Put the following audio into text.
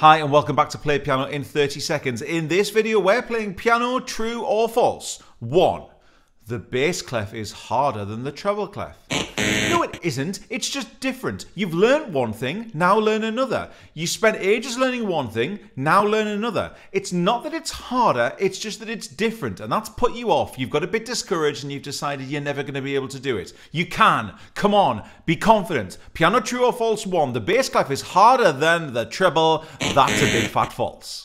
Hi and welcome back to Play Piano in 30 Seconds. In this video we're playing Piano True or False 1 the bass clef is harder than the treble clef. No, it isn't. It's just different. You've learned one thing, now learn another. You spent ages learning one thing, now learn another. It's not that it's harder, it's just that it's different. And that's put you off. You've got a bit discouraged and you've decided you're never going to be able to do it. You can. Come on. Be confident. Piano true or false one. The bass clef is harder than the treble. That's a big fat false.